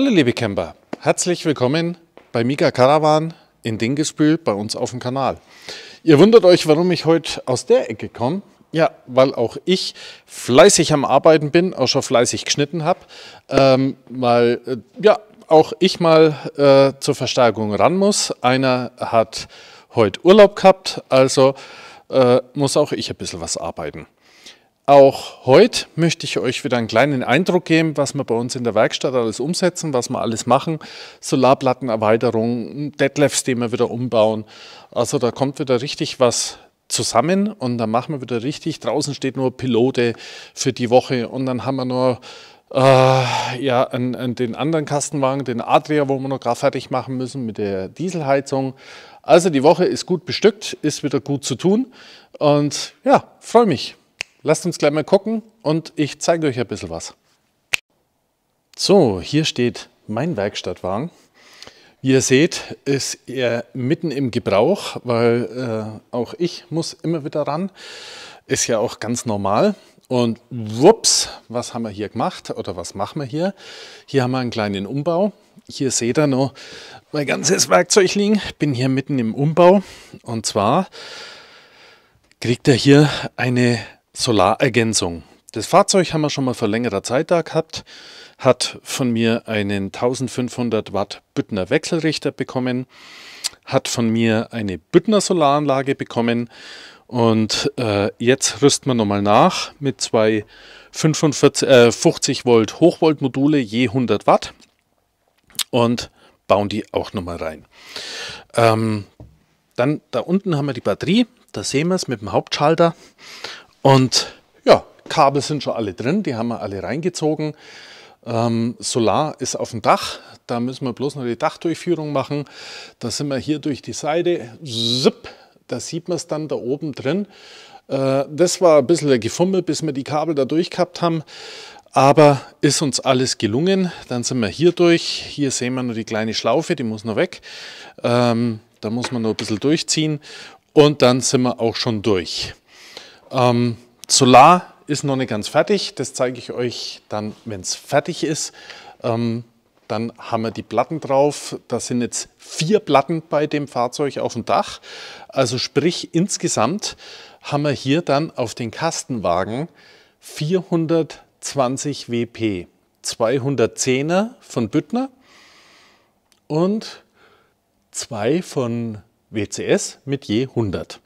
Hallo liebe Camper, herzlich willkommen bei Mika Caravan in Dingespül bei uns auf dem Kanal. Ihr wundert euch, warum ich heute aus der Ecke komme. Ja, weil auch ich fleißig am Arbeiten bin, auch schon fleißig geschnitten habe, ähm, weil äh, ja, auch ich mal äh, zur Verstärkung ran muss. Einer hat heute Urlaub gehabt, also äh, muss auch ich ein bisschen was arbeiten. Auch heute möchte ich euch wieder einen kleinen Eindruck geben, was wir bei uns in der Werkstatt alles umsetzen, was wir alles machen. Solarplattenerweiterung, Deadlifts, die wir wieder umbauen. Also da kommt wieder richtig was zusammen und dann machen wir wieder richtig. Draußen steht nur Pilote für die Woche und dann haben wir nur äh, ja, an, an den anderen Kastenwagen, den Adria, wo wir noch gerade fertig machen müssen mit der Dieselheizung. Also die Woche ist gut bestückt, ist wieder gut zu tun und ja, freue mich. Lasst uns gleich mal gucken und ich zeige euch ein bisschen was. So, hier steht mein Werkstattwagen. Wie ihr seht, ist er mitten im Gebrauch, weil äh, auch ich muss immer wieder ran. Ist ja auch ganz normal. Und wups, was haben wir hier gemacht oder was machen wir hier? Hier haben wir einen kleinen Umbau. Hier seht ihr noch mein ganzes Werkzeug liegen. Bin hier mitten im Umbau. Und zwar kriegt er hier eine Solarergänzung. Das Fahrzeug haben wir schon mal vor längerer Zeit da gehabt, hat von mir einen 1500 Watt Büttner Wechselrichter bekommen, hat von mir eine Büttner Solaranlage bekommen und äh, jetzt rüsten wir nochmal nach mit zwei 45, äh, 50 Volt Hochvoltmodule je 100 Watt und bauen die auch nochmal rein. Ähm, dann da unten haben wir die Batterie, da sehen wir es mit dem Hauptschalter. Und ja, Kabel sind schon alle drin, die haben wir alle reingezogen. Ähm, Solar ist auf dem Dach, da müssen wir bloß noch die Dachdurchführung machen. Da sind wir hier durch die Seite, zipp, da sieht man es dann da oben drin. Äh, das war ein bisschen der Gefummel, bis wir die Kabel da durchgehabt haben. Aber ist uns alles gelungen. Dann sind wir hier durch. Hier sehen wir nur die kleine Schlaufe, die muss noch weg. Ähm, da muss man noch ein bisschen durchziehen. Und dann sind wir auch schon durch. Ähm, Solar ist noch nicht ganz fertig. Das zeige ich euch dann, wenn es fertig ist. Ähm, dann haben wir die Platten drauf. Da sind jetzt vier Platten bei dem Fahrzeug auf dem Dach. Also sprich, insgesamt haben wir hier dann auf den Kastenwagen 420 WP. 210er von Büttner und zwei von WCS mit je 100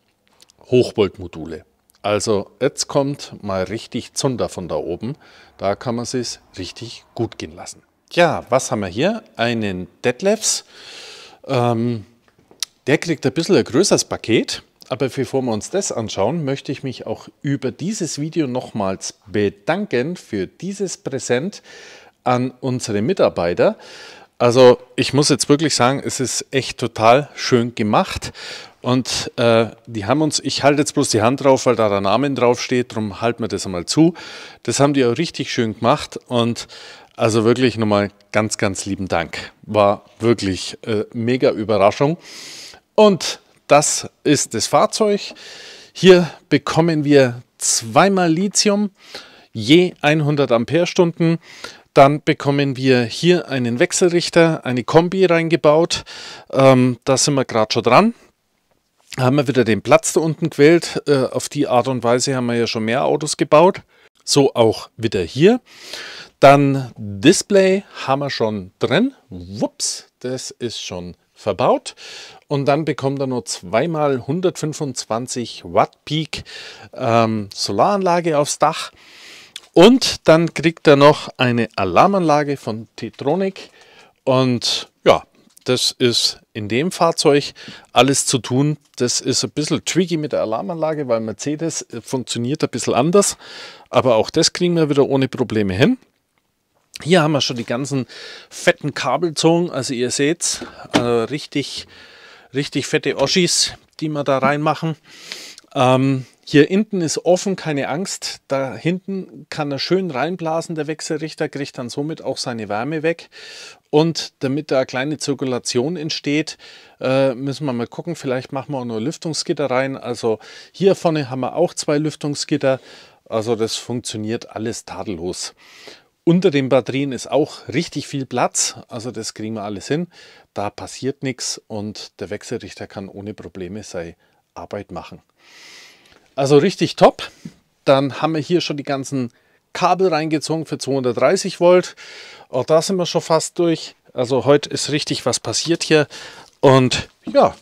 Hochvoltmodule. Also jetzt kommt mal richtig Zunder von da oben. Da kann man es richtig gut gehen lassen. Ja, was haben wir hier? Einen Detlefs. Ähm, der kriegt ein bisschen ein größeres Paket. Aber bevor wir uns das anschauen, möchte ich mich auch über dieses Video nochmals bedanken für dieses Präsent an unsere Mitarbeiter. Also ich muss jetzt wirklich sagen, es ist echt total schön gemacht und äh, die haben uns, ich halte jetzt bloß die Hand drauf, weil da der Name draufsteht, darum halten wir das einmal zu. Das haben die auch richtig schön gemacht und also wirklich nochmal ganz, ganz lieben Dank. War wirklich äh, mega Überraschung. Und das ist das Fahrzeug. Hier bekommen wir zweimal Lithium, je 100 Amperestunden. Dann bekommen wir hier einen Wechselrichter, eine Kombi reingebaut. Ähm, da sind wir gerade schon dran haben wir wieder den Platz da unten gewählt. Äh, auf die Art und Weise haben wir ja schon mehr Autos gebaut. So auch wieder hier. Dann Display haben wir schon drin. Wups, das ist schon verbaut. Und dann bekommt er nur zweimal 125 Watt Peak ähm, Solaranlage aufs Dach. Und dann kriegt er noch eine Alarmanlage von Tetronic. Und ja, das ist in dem Fahrzeug alles zu tun. Das ist ein bisschen tricky mit der Alarmanlage, weil Mercedes äh, funktioniert ein bisschen anders. Aber auch das kriegen wir wieder ohne Probleme hin. Hier haben wir schon die ganzen fetten Kabelzonen. Also ihr seht, also richtig, richtig fette Oschis, die wir da reinmachen. Ähm, hier hinten ist offen, keine Angst. Da hinten kann er schön reinblasen, der Wechselrichter, kriegt dann somit auch seine Wärme weg. Und damit da eine kleine Zirkulation entsteht, äh, müssen wir mal gucken. Vielleicht machen wir auch nur Lüftungsgitter rein. Also hier vorne haben wir auch zwei Lüftungsgitter. Also das funktioniert alles tadellos. Unter den Batterien ist auch richtig viel Platz. Also das kriegen wir alles hin. Da passiert nichts und der Wechselrichter kann ohne Probleme seine Arbeit machen. Also richtig top. Dann haben wir hier schon die ganzen Kabel reingezogen für 230 Volt. Auch da sind wir schon fast durch. Also heute ist richtig was passiert hier. Und ja,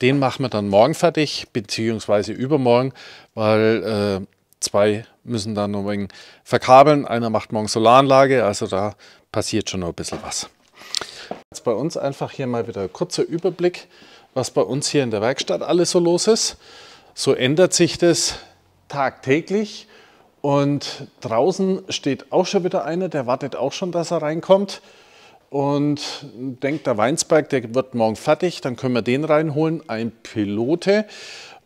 den machen wir dann morgen fertig, beziehungsweise übermorgen, weil äh, zwei müssen dann noch wegen verkabeln. Einer macht morgen Solaranlage, also da passiert schon noch ein bisschen was. Jetzt bei uns einfach hier mal wieder ein kurzer Überblick, was bei uns hier in der Werkstatt alles so los ist. So ändert sich das tagtäglich. Und draußen steht auch schon wieder einer, der wartet auch schon, dass er reinkommt. Und denkt, der Weinsberg, der wird morgen fertig, dann können wir den reinholen, ein Pilote.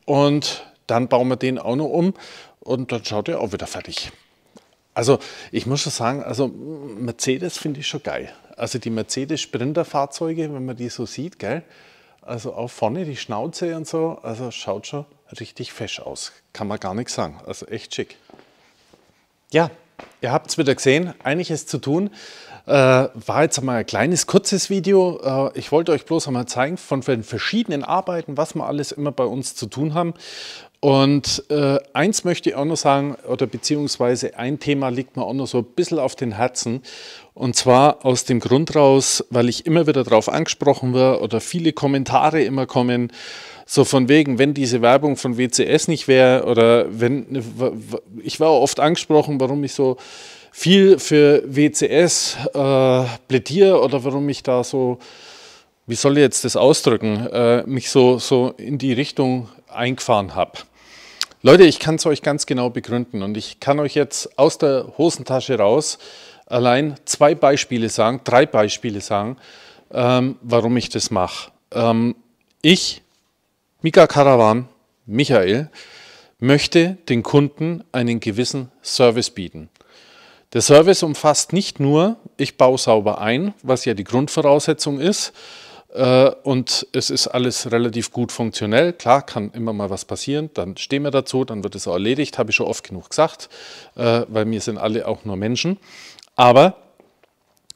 Und dann bauen wir den auch noch um und dann schaut er auch wieder fertig. Also ich muss schon sagen, also Mercedes finde ich schon geil. Also die Mercedes sprinter fahrzeuge wenn man die so sieht, gell? Also auch vorne die Schnauze und so, also schaut schon richtig fesch aus. Kann man gar nichts sagen. Also echt schick. Ja, ihr habt es wieder gesehen. Einiges zu tun. Äh, war jetzt einmal ein kleines, kurzes Video. Äh, ich wollte euch bloß einmal zeigen von den verschiedenen Arbeiten, was wir alles immer bei uns zu tun haben. Und äh, eins möchte ich auch noch sagen, oder beziehungsweise ein Thema liegt mir auch noch so ein bisschen auf den Herzen. Und zwar aus dem Grund raus, weil ich immer wieder darauf angesprochen werde oder viele Kommentare immer kommen. So von wegen, wenn diese Werbung von WCS nicht wäre oder wenn, ne, ich war oft angesprochen, warum ich so viel für WCS äh, plädiere oder warum ich da so, wie soll ich jetzt das ausdrücken, äh, mich so, so in die Richtung eingefahren habe. Leute, ich kann es euch ganz genau begründen und ich kann euch jetzt aus der Hosentasche raus allein zwei Beispiele sagen, drei Beispiele sagen, ähm, warum ich das mache. Ähm, ich Mika Caravan, Michael, möchte den Kunden einen gewissen Service bieten. Der Service umfasst nicht nur, ich baue sauber ein, was ja die Grundvoraussetzung ist, äh, und es ist alles relativ gut funktionell. Klar, kann immer mal was passieren, dann stehen wir dazu, dann wird es auch erledigt, habe ich schon oft genug gesagt, äh, weil wir sind alle auch nur Menschen. Aber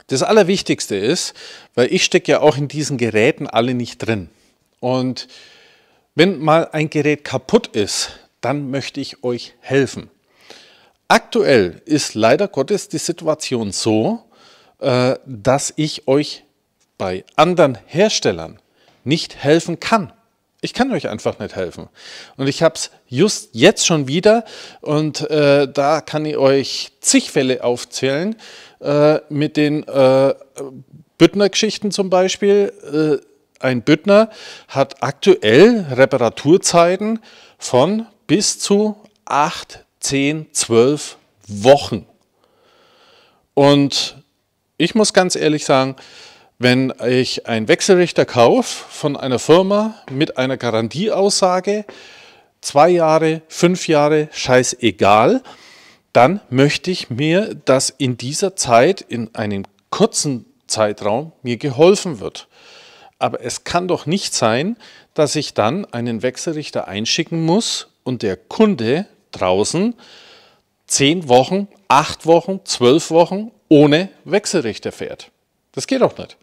das Allerwichtigste ist, weil ich stecke ja auch in diesen Geräten alle nicht drin. Und wenn mal ein Gerät kaputt ist, dann möchte ich euch helfen. Aktuell ist leider Gottes die Situation so, äh, dass ich euch bei anderen Herstellern nicht helfen kann. Ich kann euch einfach nicht helfen. Und ich habe es just jetzt schon wieder und äh, da kann ich euch zig Fälle aufzählen äh, mit den Büttner-Geschichten zum Beispiel ein Büttner hat aktuell Reparaturzeiten von bis zu 8, 10, 12 Wochen. Und ich muss ganz ehrlich sagen, wenn ich einen Wechselrichter kaufe von einer Firma mit einer Garantieaussage, zwei Jahre, fünf Jahre, scheißegal, dann möchte ich mir, dass in dieser Zeit, in einem kurzen Zeitraum, mir geholfen wird. Aber es kann doch nicht sein, dass ich dann einen Wechselrichter einschicken muss und der Kunde draußen zehn Wochen, acht Wochen, zwölf Wochen ohne Wechselrichter fährt. Das geht doch nicht.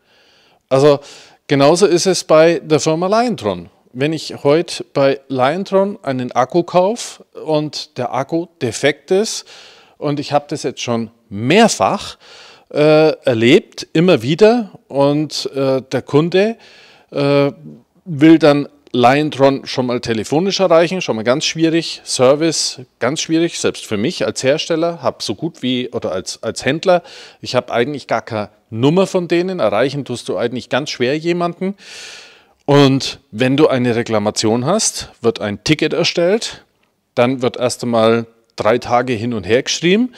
Also genauso ist es bei der Firma Liontron. Wenn ich heute bei Liontron einen Akku kaufe und der Akku defekt ist und ich habe das jetzt schon mehrfach, äh, erlebt, immer wieder. Und äh, der Kunde äh, will dann lion schon mal telefonisch erreichen, schon mal ganz schwierig. Service, ganz schwierig, selbst für mich als Hersteller, habe so gut wie, oder als, als Händler, ich habe eigentlich gar keine Nummer von denen. Erreichen tust du eigentlich ganz schwer jemanden. Und wenn du eine Reklamation hast, wird ein Ticket erstellt, dann wird erst einmal drei Tage hin und her geschrieben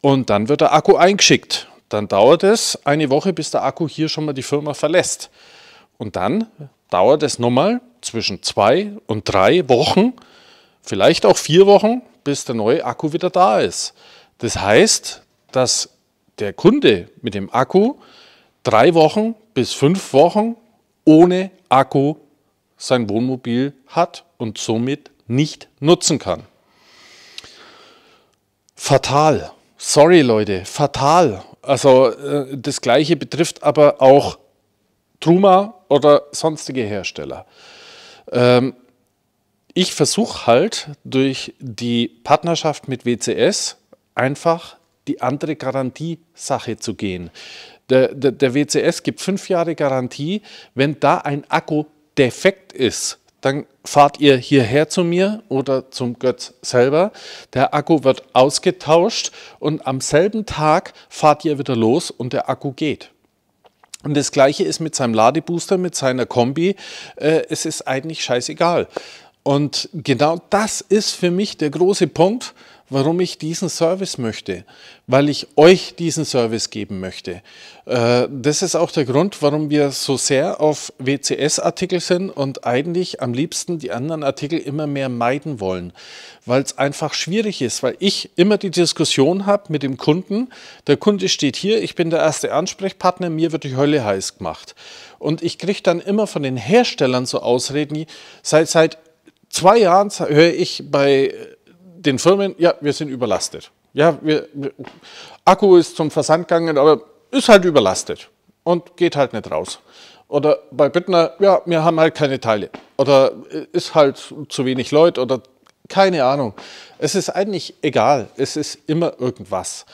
und dann wird der Akku eingeschickt. Dann dauert es eine Woche, bis der Akku hier schon mal die Firma verlässt. Und dann dauert es nochmal zwischen zwei und drei Wochen, vielleicht auch vier Wochen, bis der neue Akku wieder da ist. Das heißt, dass der Kunde mit dem Akku drei Wochen bis fünf Wochen ohne Akku sein Wohnmobil hat und somit nicht nutzen kann. Fatal. Sorry Leute, fatal. Also äh, das Gleiche betrifft aber auch Truma oder sonstige Hersteller. Ähm, ich versuche halt durch die Partnerschaft mit WCS einfach die andere Garantiesache zu gehen. Der, der, der WCS gibt fünf Jahre Garantie. Wenn da ein Akku defekt ist, dann fahrt ihr hierher zu mir oder zum Götz selber. Der Akku wird ausgetauscht und am selben Tag fahrt ihr wieder los und der Akku geht. Und das gleiche ist mit seinem Ladebooster, mit seiner Kombi. Äh, es ist eigentlich scheißegal. Und genau das ist für mich der große Punkt, warum ich diesen Service möchte, weil ich euch diesen Service geben möchte. Äh, das ist auch der Grund, warum wir so sehr auf WCS-Artikel sind und eigentlich am liebsten die anderen Artikel immer mehr meiden wollen, weil es einfach schwierig ist, weil ich immer die Diskussion habe mit dem Kunden, der Kunde steht hier, ich bin der erste Ansprechpartner, mir wird die Hölle heiß gemacht. Und ich kriege dann immer von den Herstellern so Ausreden, seid, seid zwei Jahren höre ich bei äh, den Firmen, ja, wir sind überlastet. Ja, wir, wir, Akku ist zum Versand gegangen, aber ist halt überlastet und geht halt nicht raus. Oder bei Bittner, ja, wir haben halt keine Teile. Oder äh, ist halt zu wenig Leute oder keine Ahnung. Es ist eigentlich egal. Es ist immer irgendwas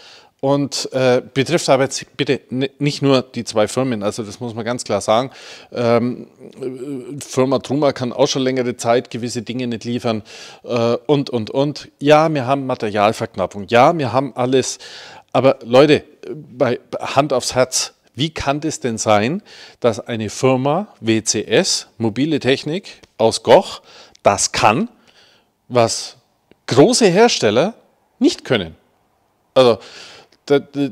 und äh, betrifft aber jetzt bitte nicht nur die zwei Firmen, also das muss man ganz klar sagen. Ähm, äh, Firma Truma kann auch schon längere Zeit gewisse Dinge nicht liefern äh, und, und, und. Ja, wir haben Materialverknappung, ja, wir haben alles, aber Leute, bei Hand aufs Herz, wie kann das denn sein, dass eine Firma WCS, mobile Technik aus Goch, das kann, was große Hersteller nicht können? Also, da, da,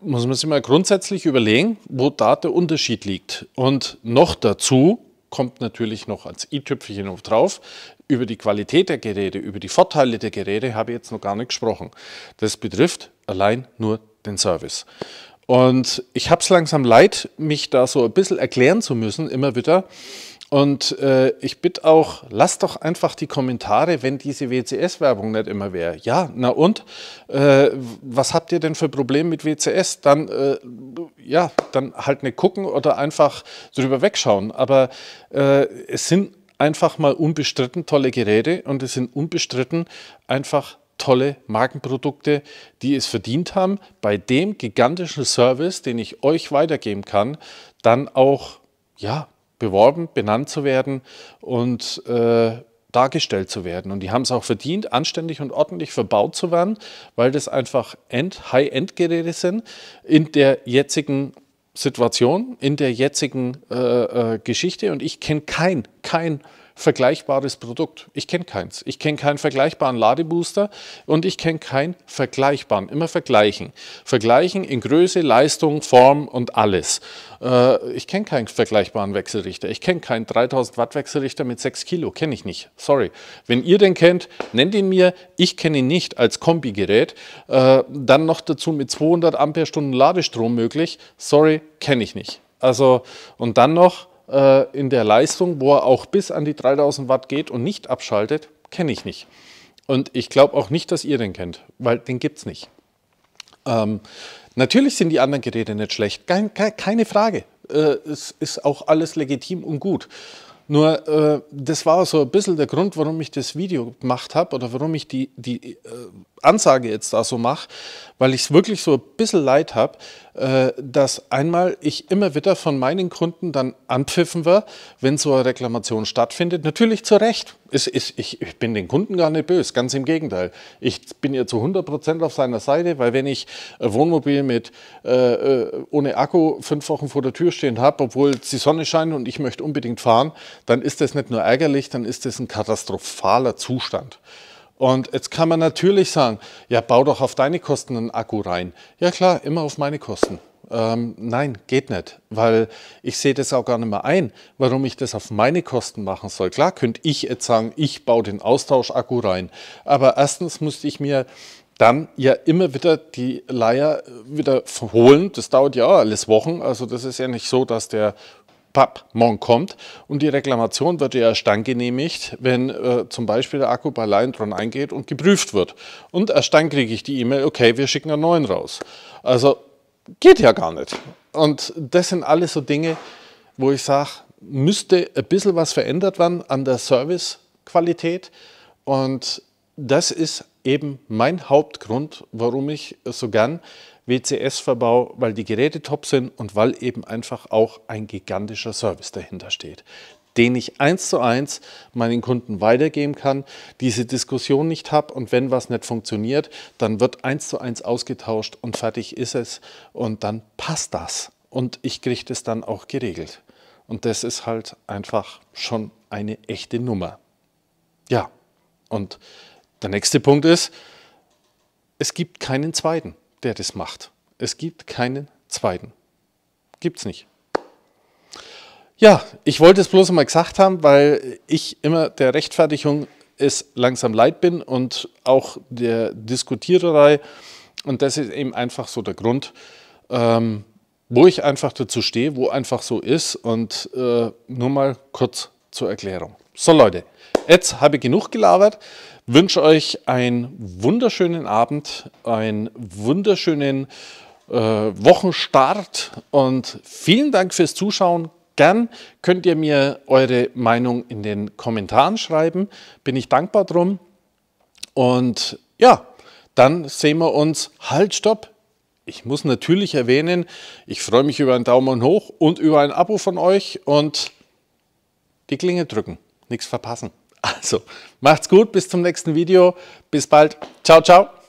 muss man sich mal grundsätzlich überlegen, wo da der Unterschied liegt. Und noch dazu kommt natürlich noch als i-Tüpfelchen drauf, über die Qualität der Geräte, über die Vorteile der Geräte habe ich jetzt noch gar nicht gesprochen. Das betrifft allein nur den Service. Und ich habe es langsam leid, mich da so ein bisschen erklären zu müssen, immer wieder, und äh, ich bitte auch, lasst doch einfach die Kommentare, wenn diese WCS-Werbung nicht immer wäre. Ja, na und? Äh, was habt ihr denn für Probleme mit WCS? Dann, äh, ja, dann halt nicht gucken oder einfach drüber wegschauen. Aber äh, es sind einfach mal unbestritten tolle Geräte und es sind unbestritten einfach tolle Markenprodukte, die es verdient haben, bei dem gigantischen Service, den ich euch weitergeben kann, dann auch ja, beworben, benannt zu werden und äh, dargestellt zu werden. Und die haben es auch verdient, anständig und ordentlich verbaut zu werden, weil das einfach End, High-End-Geräte sind in der jetzigen Situation, in der jetzigen äh, äh, Geschichte. Und ich kenne kein, kein vergleichbares Produkt. Ich kenne keins. Ich kenne keinen vergleichbaren Ladebooster und ich kenne keinen vergleichbaren. Immer vergleichen. Vergleichen in Größe, Leistung, Form und alles. Äh, ich kenne keinen vergleichbaren Wechselrichter. Ich kenne keinen 3000 Watt Wechselrichter mit 6 Kilo. Kenne ich nicht. Sorry. Wenn ihr den kennt, nennt ihn mir. Ich kenne ihn nicht als Kombigerät. Äh, dann noch dazu mit 200 Amperestunden Ladestrom möglich. Sorry, kenne ich nicht. Also, und dann noch, äh, in der Leistung, wo er auch bis an die 3000 Watt geht und nicht abschaltet, kenne ich nicht. Und ich glaube auch nicht, dass ihr den kennt, weil den gibt es nicht. Ähm, natürlich sind die anderen Geräte nicht schlecht, kein, keine Frage. Äh, es ist auch alles legitim und gut. Nur äh, das war so ein bisschen der Grund, warum ich das Video gemacht habe oder warum ich die, die äh, Ansage jetzt da so mache, weil ich es wirklich so ein bisschen leid habe, äh, dass einmal ich immer wieder von meinen Kunden dann anpfiffen wir, wenn so eine Reklamation stattfindet. Natürlich zu Recht. Ist, ist, ich, ich, bin den Kunden gar nicht böse, ganz im Gegenteil. Ich bin ja zu 100 Prozent auf seiner Seite, weil wenn ich ein Wohnmobil mit äh, äh ohne Akku fünf Wochen vor der Tür stehen habe, obwohl die Sonne scheint und ich möchte unbedingt fahren, dann ist das nicht nur ärgerlich, dann ist das ein katastrophaler Zustand. Und jetzt kann man natürlich sagen, ja, bau doch auf deine Kosten einen Akku rein. Ja klar, immer auf meine Kosten. Ähm, nein, geht nicht, weil ich sehe das auch gar nicht mehr ein, warum ich das auf meine Kosten machen soll. Klar könnte ich jetzt sagen, ich baue den Austauschakku rein, aber erstens müsste ich mir dann ja immer wieder die Leier wieder holen. Das dauert ja alles Wochen, also das ist ja nicht so, dass der Pappmon kommt und die Reklamation wird ja erst dann genehmigt, wenn äh, zum Beispiel der Akku bei Lion eingeht und geprüft wird. Und erst dann kriege ich die E-Mail, okay, wir schicken einen neuen raus. Also geht ja gar nicht. Und das sind alles so Dinge, wo ich sage, müsste ein bisschen was verändert werden an der Servicequalität. Und das ist eben mein Hauptgrund, warum ich so gern WCS-Verbau, weil die Geräte top sind und weil eben einfach auch ein gigantischer Service dahinter steht den ich eins zu eins meinen Kunden weitergeben kann, diese Diskussion nicht habe und wenn was nicht funktioniert, dann wird eins zu eins ausgetauscht und fertig ist es und dann passt das und ich kriege das dann auch geregelt. Und das ist halt einfach schon eine echte Nummer. Ja, und der nächste Punkt ist, es gibt keinen zweiten der das macht. Es gibt keinen zweiten. Gibt es nicht. Ja, ich wollte es bloß einmal gesagt haben, weil ich immer der Rechtfertigung es langsam leid bin und auch der Diskutiererei. Und das ist eben einfach so der Grund, ähm, wo ich einfach dazu stehe, wo einfach so ist. Und äh, nur mal kurz zur Erklärung. So Leute, jetzt habe ich genug gelabert. Wünsche euch einen wunderschönen Abend, einen wunderschönen äh, Wochenstart und vielen Dank fürs Zuschauen. Gern könnt ihr mir eure Meinung in den Kommentaren schreiben. Bin ich dankbar drum. Und ja, dann sehen wir uns. Halt, stopp! Ich muss natürlich erwähnen, ich freue mich über einen Daumen hoch und über ein Abo von euch und die Klinge drücken. Nichts verpassen. Also macht's gut, bis zum nächsten Video. Bis bald. Ciao, ciao.